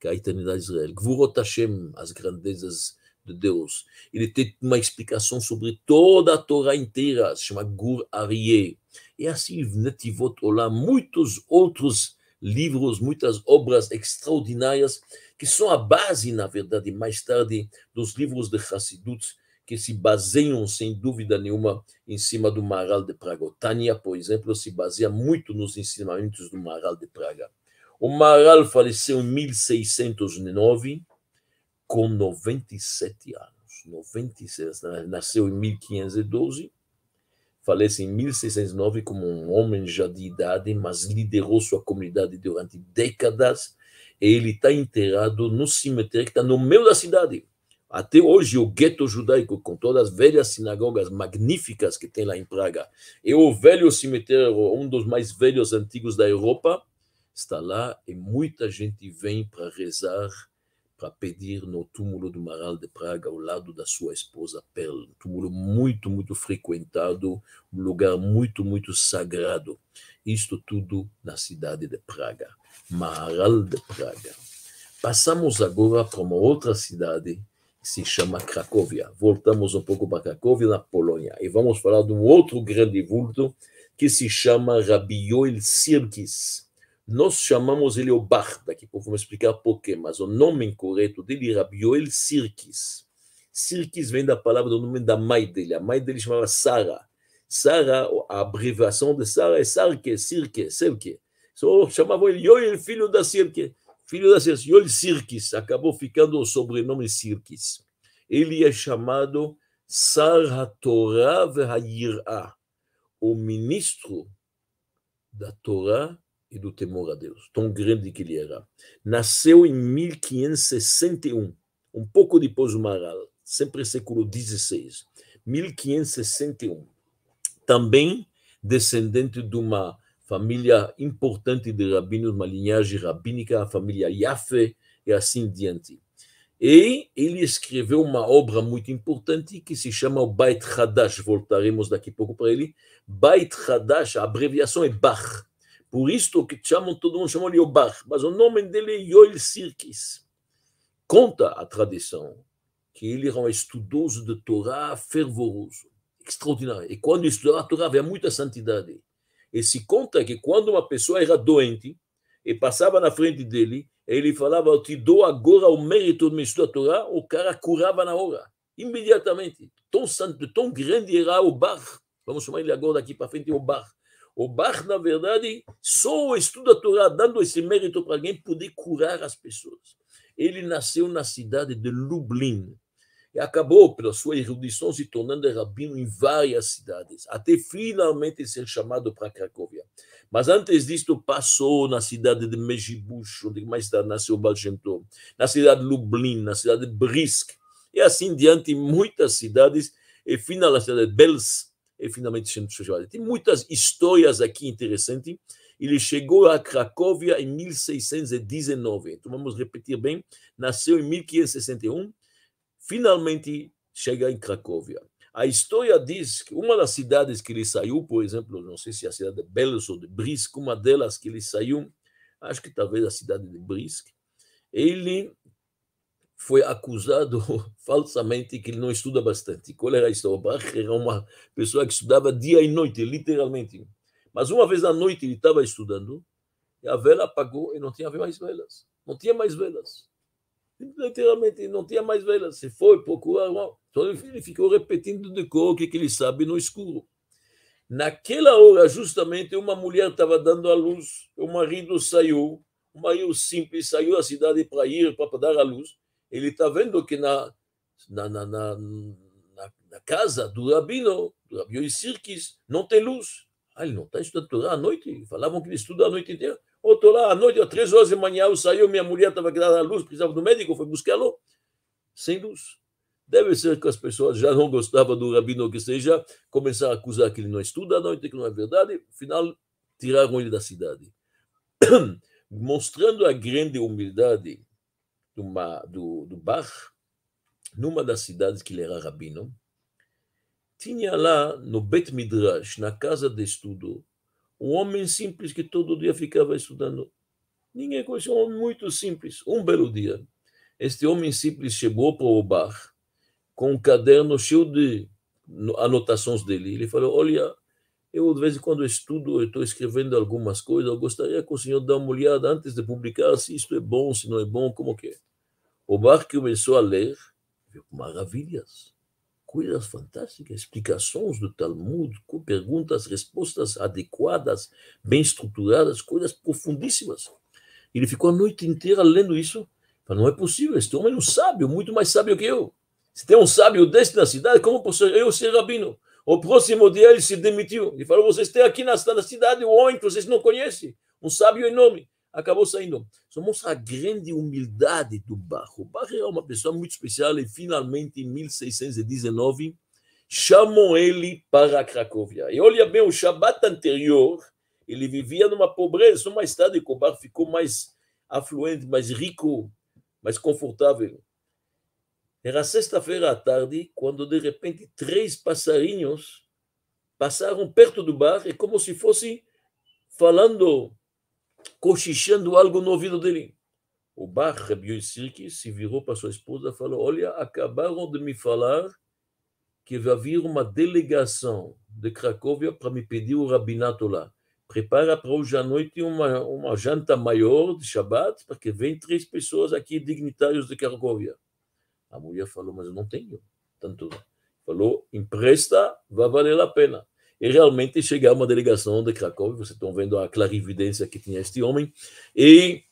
que é a eternidade de Israel. Gvurot Hashem, as grandezas de Deus. Ele tem uma explicação sobre toda a Torá inteira, se chama Gur Aryeh. E é assim, Netivot Olam, muitos outros livros, muitas obras extraordinárias, que são a base, na verdade, mais tarde, dos livros de Hassidut, que se baseiam, sem dúvida nenhuma, em cima do Maral de Praga. O Tânia, por exemplo, se baseia muito nos ensinamentos do Maral de Praga. O Maral faleceu em 1609, com 97 anos. 96, nasceu em 1512, falece em 1609 como um homem já de idade, mas liderou sua comunidade durante décadas. E ele está enterrado no cemitério que está no meio da cidade até hoje, o gueto judaico, com todas as velhas sinagogas magníficas que tem lá em Praga, e o velho cemitério, um dos mais velhos antigos da Europa, está lá e muita gente vem para rezar, para pedir no túmulo do Maral de Praga, ao lado da sua esposa Pearl. Um túmulo muito, muito frequentado, um lugar muito, muito sagrado. Isto tudo na cidade de Praga, Maral de Praga. Passamos agora para uma outra cidade que se chama Cracóvia. Voltamos um pouco para Cracóvia, na Polônia, e vamos falar de um outro grande vulto que se chama Rabbi Yoel Sirkis. Nós chamamos ele o Bar, daqui a vamos explicar porquê, mas o nome correto dele é Rabbi Yoel Sirkis. Sirkis vem da palavra do nome da mãe dele. A mãe dele chamava Sara. Sara, a abreviação de Sara é Sarke, Sirke, Sirke. Só chamavam ele Yoel, filho da Sirke filho da senhora Sirkis, acabou ficando o sobrenome Sirkis. Ele é chamado Sar HaTorah VeHayirah, o ministro da Torá e do temor a Deus, tão grande que ele era. Nasceu em 1561, um pouco depois do Maral, sempre século XVI, 1561. Também descendente de uma família importante de rabinos, uma linhagem rabínica, a família Yaffe e assim diante. E ele escreveu uma obra muito importante que se chama o Beit Hadash, voltaremos daqui a pouco para ele. Beit Hadash, a abreviação é Bach. Por isto que chamam, todo mundo chama ele o Bach, mas o nome dele é Yoel Sirkis. Conta a tradição que ele era um estudioso de Torá fervoroso, extraordinário. E quando estudava a Torá havia muita santidade. E se conta que quando uma pessoa era doente e passava na frente dele, ele falava: Eu te dou agora o mérito do me estudar Torá, o cara curava na hora, imediatamente. Tão santo, tão grande era o bar. Vamos chamar ele agora daqui para frente, o bar. O bar, na verdade, só estudo a Torá, dando esse mérito para alguém poder curar as pessoas. Ele nasceu na cidade de Lublin, e acabou, pela sua erudição, se tornando rabino em várias cidades, até finalmente ser chamado para Cracóvia. Mas antes disto, passou na cidade de Megibush, onde mais tarde nasceu Balchentov, na cidade de Lublin, na cidade de Brisk, e assim diante, muitas cidades, e finalmente na cidade de Belz, e finalmente sendo chamado. Tem muitas histórias aqui interessantes. Ele chegou a Cracóvia em 1619. Então, vamos repetir bem: nasceu em 1561 finalmente chega em Cracóvia. A história diz que uma das cidades que ele saiu, por exemplo, não sei se é a cidade de Belos ou de Brisk, uma delas que ele saiu, acho que talvez a cidade de Brisk, ele foi acusado falsamente que ele não estuda bastante. Qual era a história? Bach era uma pessoa que estudava dia e noite, literalmente. Mas uma vez à noite ele estava estudando, e a vela apagou e não tinha mais velas. Não tinha mais velas. Literalmente, não tinha mais vela. Se foi, procurar Então ele ficou repetindo de cor o que, ele sabe no escuro. Naquela hora, justamente, uma mulher estava dando à luz, o marido saiu, o marido simples saiu à cidade para ir, para dar à luz. Ele está vendo que na, na, na, na, na casa do rabino, do rabino e Sirkis, não tem luz. Ah, ele não está estudando à noite? Falavam que ele estuda a noite inteira. Outro lá, à noite, às três horas da manhã, eu saiu, minha mulher estava dando à luz, precisava do médico, foi buscá-lo, sem luz. Deve ser que as pessoas já não gostavam do rabino que seja, começaram a acusar que ele não estuda à noite, que não é verdade, afinal, tiraram ele da cidade. Mostrando a grande humildade do, do, do Bach, numa das cidades que ele era rabino, tinha lá no Bet Midrash, na casa de estudo, um homem simples que todo dia ficava estudando. Ninguém conhecia, um homem muito simples. Um belo dia, este homem simples chegou para o bar com um caderno cheio de anotações dele. Ele falou: Olha, eu de vez em quando estudo, estou escrevendo algumas coisas, eu gostaria que o senhor dê uma olhada antes de publicar se isto é bom, se não é bom, como que é. O bar começou a ler, viu maravilhas coisas fantásticas, explicações do Talmud, com perguntas, respostas adequadas, bem estruturadas, coisas profundíssimas. Ele ficou a noite inteira lendo isso. Falei, não é possível, este homem é um sábio, muito mais sábio que eu. Se tem um sábio deste na cidade, como posso eu ser rabino? O próximo dia ele se demitiu. Ele falou, vocês têm aqui na cidade um homem que vocês não conhecem, um sábio enorme acabou saindo. Somos a grande humildade do Bach. O Bach é uma pessoa muito especial e finalmente em 1619 chamam ele para Cracóvia. E olha bem, o Shabat anterior, ele vivia numa pobreza, mais que o Bach ficou mais afluente, mais rico, mais confortável. Era sexta-feira à tarde, quando de repente três passarinhos passaram perto do bar e é como se fosse falando cochichando algo no ouvido dele. O Bar cirque se virou para sua esposa e falou: Olha, acabaram de me falar que vai vir uma delegação de Cracóvia para me pedir o rabinato lá. Prepara para hoje à noite uma, uma janta maior de Shabat, porque vem três pessoas aqui, dignitários de Cracóvia. A mulher falou: Mas eu não tenho tanto. Falou: empresta, vai valer a pena. E realmente chega uma delegação de Cracóvia, vocês estão vendo a clarividência que tinha este homem, e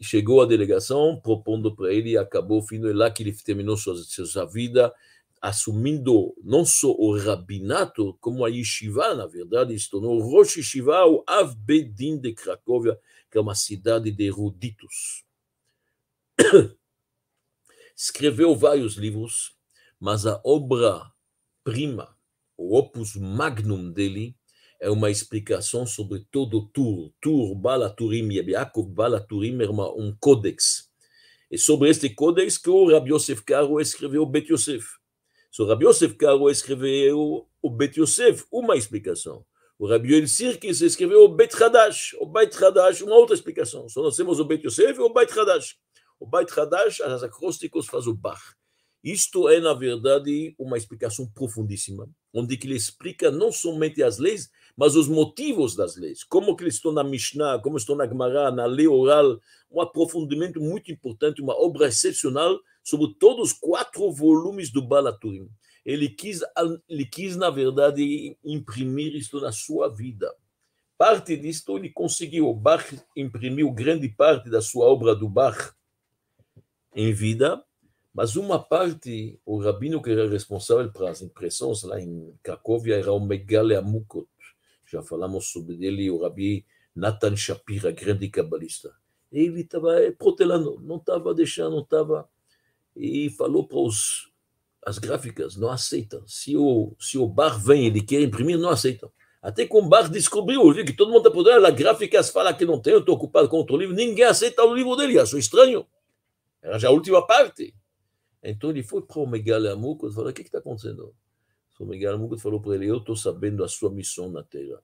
chegou a delegação propondo para ele, acabou o fim, e lá que ele terminou sua, sua vida, assumindo não só o rabinato, como a yeshiva, na verdade, ele se tornou o Rosh Yeshiva, o Avbedin de Cracóvia, que é uma cidade de eruditos. Escreveu vários livros, mas a obra prima o opus magnum dele é uma explicação sobre todo o Tur. Tur, Bala Turim, Yabiakov, Bala Turim era uma, um códex. E sobre este códex que o Rabi Yosef Karo escreveu o Bet Yosef. Se o Rabi Yosef Karo escreveu o Bet Yosef, uma explicação. O Rabi El Sirkis escreveu o Bet Hadash. O Bet Hadash, uma outra explicação. Só nós temos o Bet Yosef e o Bet Hadash. O Bet Hadash, as acrósticos faz o Bach. Isto é, na verdade, uma explicação profundíssima, onde ele explica não somente as leis, mas os motivos das leis, como que eles estão na Mishnah, como estão na Gemara, na lei oral, um aprofundamento muito importante, uma obra excepcional sobre todos os quatro volumes do Balaturim. Ele quis, ele quis, na verdade, imprimir isto na sua vida. Parte disto ele conseguiu. Bach imprimiu grande parte da sua obra do Bach em vida, mas uma parte, o rabino que era responsável para as impressões lá em Cracóvia era o Megale Amukot. Já falamos sobre ele, o rabi Nathan Shapira, grande cabalista. Ele estava eh, protelando, não estava deixando, não estava. E falou para os, as gráficas: não aceita. Se o, se o bar vem ele quer imprimir, não aceita. Até que o bar descobriu, viu que todo mundo está podendo, a gráfica fala que não tem, eu estou ocupado com outro livro, ninguém aceita o livro dele, achou estranho. Era já a última parte. Então ele foi para o Megalamuco e falou: O que está acontecendo? O Megalamuco falou para ele: Eu estou sabendo a sua missão na Terra.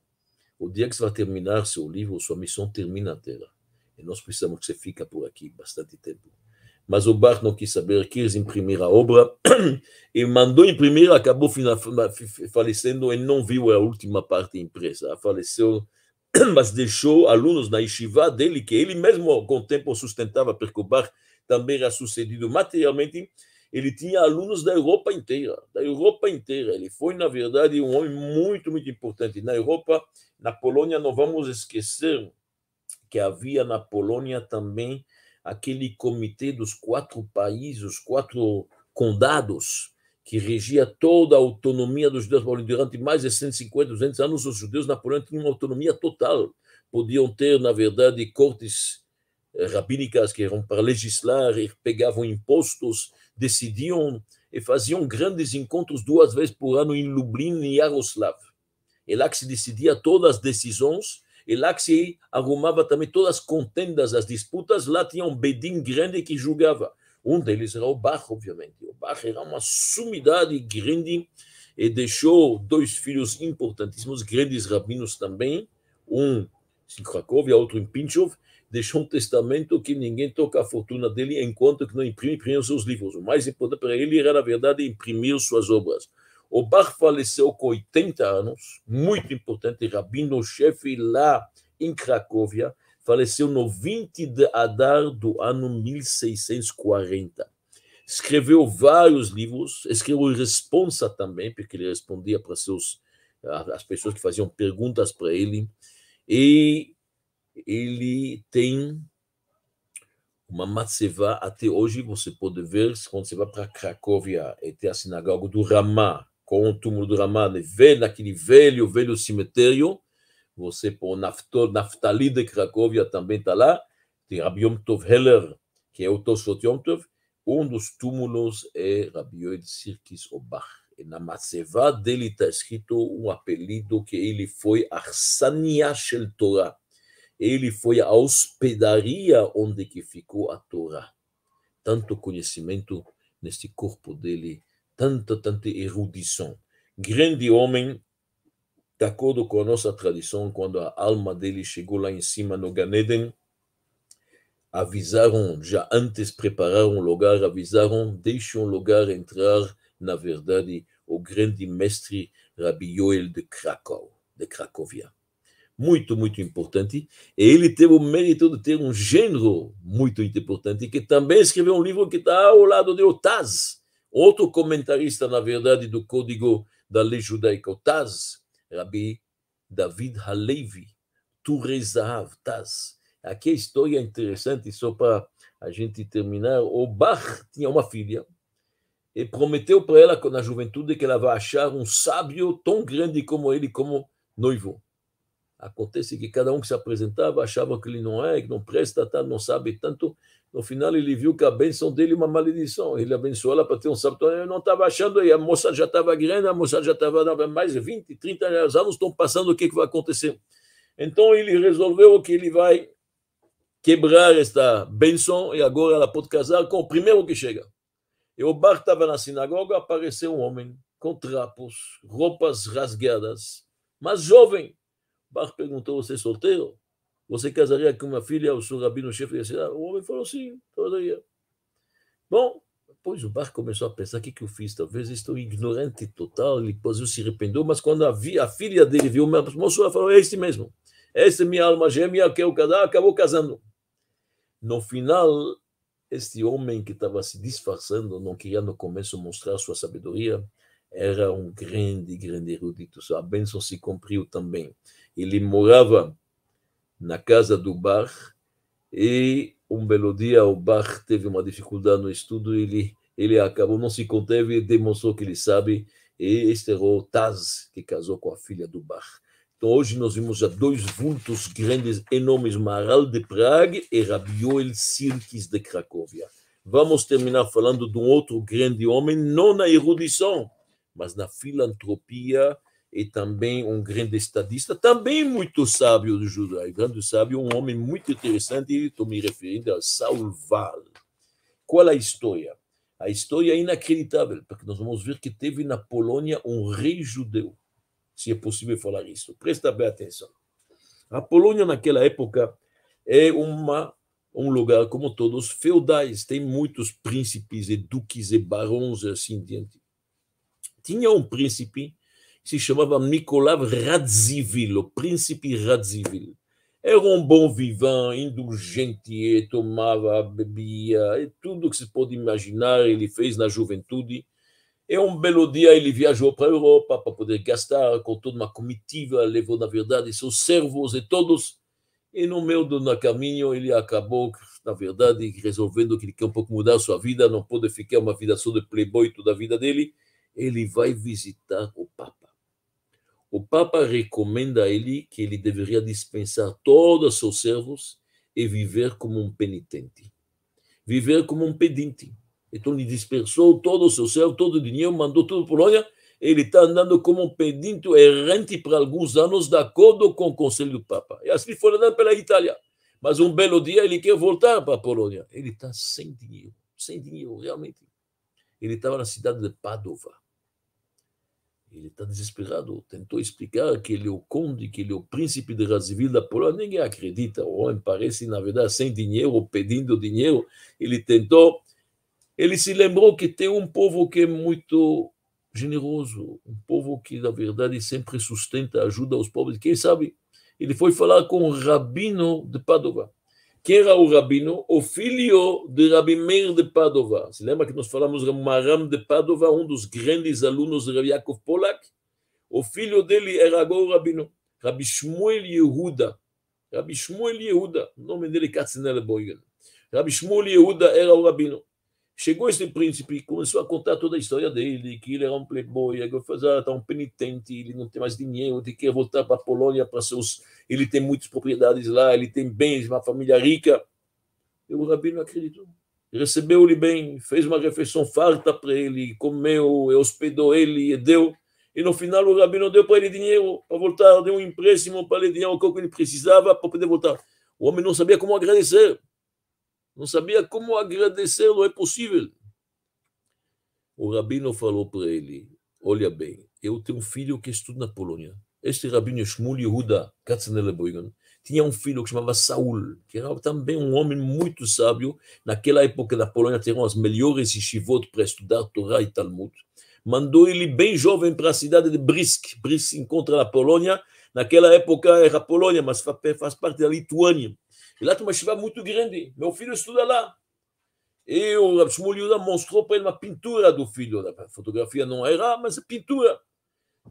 O dia que você vai terminar seu livro, sua missão termina na Terra. E nós precisamos que você fique por aqui bastante tempo. Mas o Bach não quis saber, quis imprimir a obra e mandou imprimir, acabou falecendo e não viu a última parte impressa. Faleceu mas deixou alunos na Ishiva dele, que ele mesmo com o tempo sustentava, porque o Bar também era sucedido materialmente, ele tinha alunos da Europa inteira, da Europa inteira. Ele foi, na verdade, um homem muito, muito importante. Na Europa, na Polônia, não vamos esquecer que havia na Polônia também aquele comitê dos quatro países, os quatro condados, que regia toda a autonomia dos judeus durante mais de 150, 200 anos. Os judeus na Polônia tinham uma autonomia total. Podiam ter, na verdade, cortes eh, rabínicas que eram para legislar e pegavam impostos decidiam e faziam grandes encontros duas vezes por ano em Lublin e Yaroslav. É lá que se decidia todas as decisões, é lá que se arrumava também todas as contendas, as disputas. Lá tinha um bedim grande que julgava. Um deles era o Bach, obviamente. O Bach era uma sumidade grande e deixou dois filhos importantíssimos, grandes rabinos também, um em e outro em Pinchov, deixou um testamento que ninguém toca a fortuna dele enquanto que não imprime, imprime seus livros. O mais importante para ele era, na verdade, imprimir suas obras. O Bar faleceu com 80 anos, muito importante, rabino-chefe lá em Cracóvia, faleceu no 20 de Adar do ano 1640. Escreveu vários livros, escreveu resposta também, porque ele respondia para seus as pessoas que faziam perguntas para ele, e ele tem uma matzevá, até hoje você pode ver, quando você vai para Cracóvia e tem a sinagoga do Ramá, com o túmulo do Ramá, naquele velho, velho cemitério, você por Naftali de Cracóvia também está lá, tem Rabi Yom Tov Heller, que é o Tosfot Yom Tov, um dos túmulos é Rabi Yoed Sirkis Obach. E na Matzevá dele está escrito um apelido que ele foi Arsania Shel Torah, ele foi a hospedaria onde que ficou a Torá. Tanto conhecimento neste corpo dele, tanta, tanta erudição. Grande homem, de acordo com a nossa tradição, quando a alma dele chegou lá em cima no Ganeden, avisaram, já antes prepararam o lugar, avisaram, deixam o lugar entrar, na verdade, o grande mestre Rabi Joel de Krakow, de Cracovia muito, muito importante. E ele teve o mérito de ter um gênero muito importante, que também escreveu um livro que está ao lado de Otaz, outro comentarista, na verdade, do Código da Lei Judaica, Otaz, Rabbi David Halevi, Turezahav, Taz. Aqui a história é interessante, só para a gente terminar. O Bach tinha uma filha e prometeu para ela, na juventude, que ela vai achar um sábio tão grande como ele, como noivo. Acontece que cada um que se apresentava achava que ele não é, que não presta tanto, tá, não sabe tanto. No final, ele viu que a benção dele é uma maledição. Ele abençoou ela para ter um sábado. Eu não estava achando, e a moça já estava grande, a moça já estava mais de 20, 30 anos estão passando, o que, que vai acontecer? Então, ele resolveu que ele vai quebrar esta benção e agora ela pode casar com o primeiro que chega. E o Bar estava na sinagoga, apareceu um homem com trapos, roupas rasgadas, mas jovem, Bach perguntou: Você é solteiro? Você casaria com uma filha? O seu rabino chefe da cidade? O homem falou: Sim, casaria. Bom, depois o Bach começou a pensar: O que, que eu fiz? Talvez estou ignorante total. Ele depois se arrependeu, mas quando a, vi, a filha dele viu uma moça, ela falou: É esse mesmo. Essa é minha alma gêmea, que eu casar, acabou casando. No final, este homem que estava se disfarçando, não queria no começo mostrar sua sabedoria, era um grande, grande erudito. A bênção se cumpriu também. Ele morava na casa do Bach e um belo dia o Bach teve uma dificuldade no estudo e ele, ele acabou, não se conteve e demonstrou que ele sabe e esterrou Taz, que casou com a filha do Bach. Então hoje nós vimos já dois vultos grandes, enormes, Maral de Praga e Rabioel Sirkis de Cracóvia. Vamos terminar falando de um outro grande homem, não na erudição, mas na filantropia, e também um grande estadista, também muito sábio do judaísmo, grande sábio, um homem muito interessante, e estou me referindo a Saul Val. Qual a história? A história é inacreditável, porque nós vamos ver que teve na Polônia um rei judeu, se é possível falar isso. Presta bem atenção. A Polônia, naquela época, é uma um lugar como todos feudais, tem muitos príncipes e duques e barões assim diante. Tinha um príncipe se chamava Nicolau Radzivil, o príncipe Radzivil. Era um bom vivant, indulgente, tomava, bebia, e tudo que se pode imaginar ele fez na juventude. E um belo dia ele viajou para a Europa para poder gastar com toda uma comitiva, levou, na verdade, seus servos e todos. E no meio do caminho ele acabou, na verdade, resolvendo que ele quer um pouco mudar sua vida, não pode ficar uma vida só de playboy toda a vida dele. Ele vai visitar o Papa o Papa recomenda a ele que ele deveria dispensar todos os seus servos e viver como um penitente, viver como um pedinte. Então ele dispersou todo o seu servo, todo o dinheiro, mandou tudo para Polônia. Ele está andando como um pedinte errante para alguns anos, de acordo com o conselho do Papa. E assim foi andando pela Itália. Mas um belo dia ele quer voltar para a Polônia. Ele está sem dinheiro, sem dinheiro, realmente. Ele estava na cidade de Padova. Ele está desesperado. Tentou explicar que ele é o conde, que ele é o príncipe de Razivil da Polônia. Ninguém acredita. O homem parece, na verdade, sem dinheiro, pedindo dinheiro. Ele tentou. Ele se lembrou que tem um povo que é muito generoso, um povo que, na verdade, sempre sustenta, ajuda os pobres. Quem sabe? Ele foi falar com o rabino de Padova que era o rabino, o filho de Rabi Meir de Padova. Se lembra que nós falamos de Maram de Padova, um dos grandes alunos de Rabi Yakov Polak? O filho dele era agora o rabino, Rabi Shmuel Yehuda. Rabi Shmuel Yehuda, o nome dele é Katzinel Boigen. Rabi Shmuel Yehuda era o rabino. Chegou esse príncipe e começou a contar toda a história dele, que ele era um playboy, que está um penitente, ele não tem mais dinheiro, ele quer voltar para a Polônia, para seus... ele tem muitas propriedades lá, ele tem bens, uma família rica. E o rabino acreditou. Recebeu-lhe bem, fez uma refeição farta para ele, comeu, hospedou ele, e deu. E no final o rabino deu para ele dinheiro para voltar, deu um empréstimo para ele, dinheiro que ele precisava para poder voltar. O homem não sabia como agradecer. Não sabia como agradecê-lo, é possível. O rabino falou para ele: Olha bem, eu tenho um filho que estuda na Polônia. Este rabino Shmuel Yehuda Katzenelbrüggen tinha um filho que chamava Saul, que era também um homem muito sábio. Naquela época da Polônia tinham as melhores yeshivot para estudar Torá e Talmud. Mandou ele bem jovem para a cidade de Brisk. Brisk se encontra na Polônia. Naquela época era a Polônia, mas faz parte da Lituânia. E lá tem uma chuva muito grande. Meu filho estuda lá. E o Rav Shmuel mostrou para ele uma pintura do filho. A fotografia não era, mas é pintura.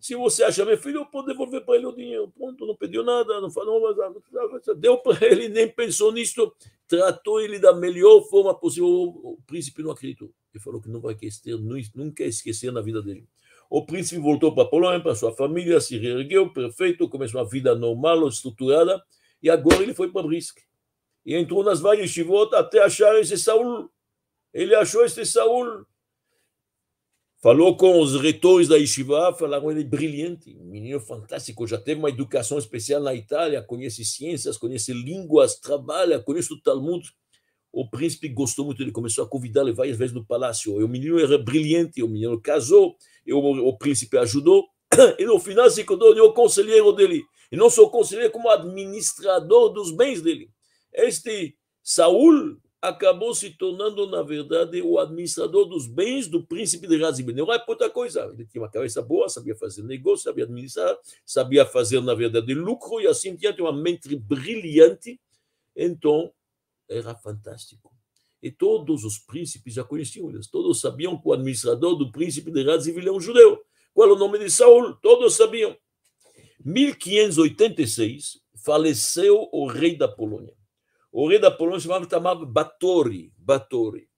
Se você acha meu filho, eu posso devolver para ele o dinheiro. ponto não pediu nada, não falou, mas deu para ele, nem pensou nisso. Tratou ele da melhor forma possível. O príncipe não acreditou. Ele falou que não vai esquecer, nunca esquecer na vida dele. O príncipe voltou para a Polônia, para sua família, se reergueu, perfeito, começou uma vida normal, estruturada, e agora ele foi para Brisk e entrou nas várias chivotas até achar esse Saul. Ele achou esse Saul. Falou com os reitores da Ishiva, falaram, ele é brilhante, menino fantástico, já teve uma educação especial na Itália, conhece ciências, conhece línguas, trabalha, conhece o Talmud. O príncipe gostou muito, ele começou a convidá-lo várias vezes no palácio. E o menino era brilhante, o menino casou, e o, o príncipe ajudou. E no final se tornou o conselheiro dele. E não só o conselheiro, como administrador dos bens dele. Este Saul acabou se tornando, na verdade, o administrador dos bens do príncipe de Razib. Não é outra coisa. Ele tinha uma cabeça boa, sabia fazer negócio, sabia administrar, sabia fazer, na verdade, lucro e assim tinha uma mente brilhante. Então, era fantástico. E todos os príncipes já conheciam eles. Todos sabiam que o administrador do príncipe de Razib é um judeu. Qual é o nome de Saul? Todos sabiam. 1586, faleceu o rei da Polônia. O rei da Polônia chamava, chamava Batory, Batori.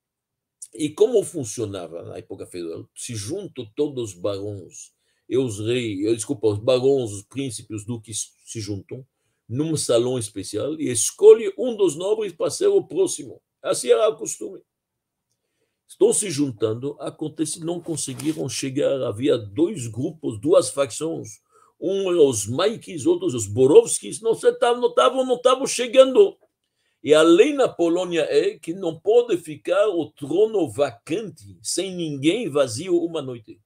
E como funcionava na época feudal? Se junto todos os barões e os reis, eu, desculpa, os barões, os príncipes, os duques se juntam num salão especial e escolhe um dos nobres para ser o próximo. Assim era o costume. Estão se juntando, acontece, não conseguiram chegar. Havia dois grupos, duas facções. Um era os Maikis, outros os Borovskis. Tá, não estavam não estavam chegando. E a lei na Polônia é que não pode ficar o trono vacante, sem ninguém, vazio uma noite.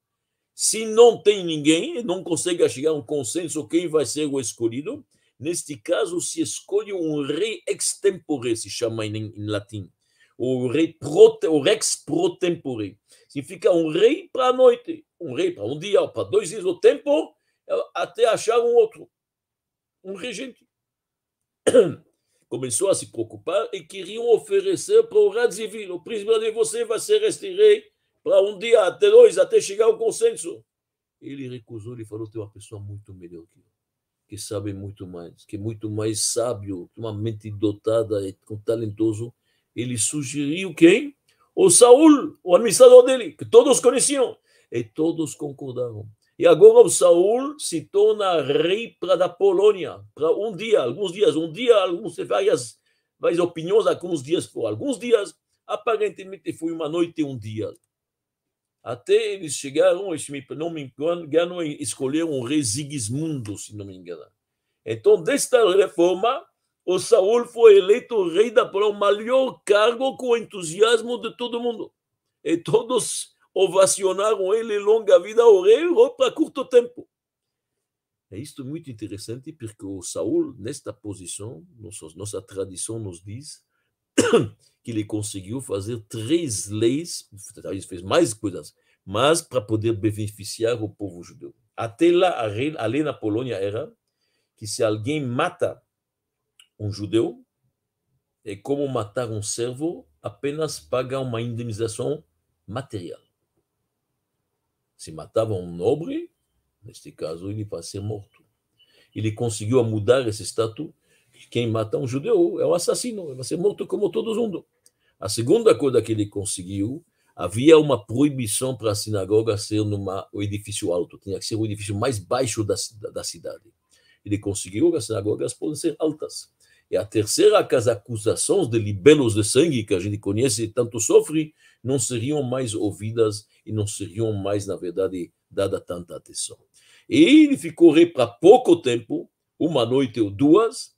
Se não tem ninguém, não consegue chegar a um consenso quem vai ser o escolhido. Neste caso, se escolhe um rei extempore, se chama em, em latim. O rei pro, o rex pro tempore. Significa um rei para a noite, um rei para um dia, para dois dias, o tempo, é, até achar um outro. Um regente começou a se preocupar e queriam oferecer para o Radzivill. O prisma de você vai ser este rei para um dia, até dois, até chegar ao consenso. Ele recusou, ele falou: tem uma pessoa muito melhor que eu, que sabe muito mais, que é muito mais sábio, uma mente dotada e talentoso. Ele sugeriu quem? O Saul, o administrador dele, que todos conheciam. E todos concordaram. E agora o Saul se torna rei para da Polônia, para um dia, alguns dias, um dia, alguns várias, várias opiniões, alguns dias por alguns dias, aparentemente foi uma noite e um dia. Até eles chegaram, se não me engano, escolheram um rei Sigismundo, se não me engano. Então, desta reforma, o Saul foi eleito rei da Polônia, o maior cargo com o entusiasmo de todo mundo. E todos ovacionaram ele, longa vida ao rei, para curto tempo. É isto muito interessante, porque o Saul, nesta posição, nossa, nossa tradição nos diz que ele conseguiu fazer três leis, talvez fez mais coisas, mas para poder beneficiar o povo judeu. Até lá, a lei na Polônia era que se alguém mata um judeu, é como matar um servo, apenas paga uma indenização material. Se matava um nobre, neste caso ele vai ser morto. Ele conseguiu mudar esse status. Quem mata um judeu é um assassino, ele vai ser morto como todo mundo. A segunda coisa que ele conseguiu, havia uma proibição para a sinagoga ser o um edifício alto, tinha que ser o edifício mais baixo da, da cidade. Ele conseguiu que as sinagogas podem ser altas. E a terceira, que as acusações de libelos de sangue que a gente conhece e tanto sofre, não seriam mais ouvidas e não seriam mais, na verdade, dada tanta atenção. E ele ficou rei para pouco tempo, uma noite ou duas,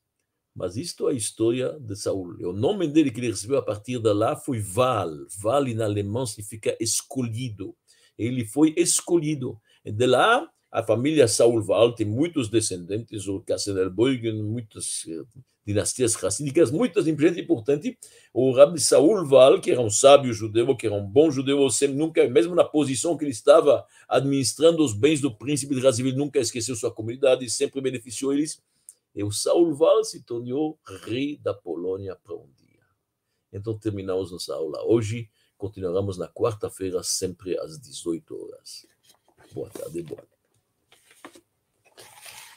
mas isto é a história de Saul. É o nome dele que ele recebeu a partir de lá foi Val. Val, em alemão, significa escolhido. Ele foi escolhido. E de lá, a família Saul Val tem muitos descendentes, o Kassenerbeugen, muitas eh, dinastias racídicas, muitas gente importante. O Rabbi Saul Val, que era um sábio judeu, que era um bom judeu, sempre, nunca, mesmo na posição que ele estava administrando os bens do príncipe de Razivil, nunca esqueceu sua comunidade e sempre beneficiou eles. E o Saul Val se tornou rei da Polônia para um dia. Então, terminamos nossa aula hoje. Continuaremos na quarta-feira, sempre às 18 horas. Boa tarde, boa.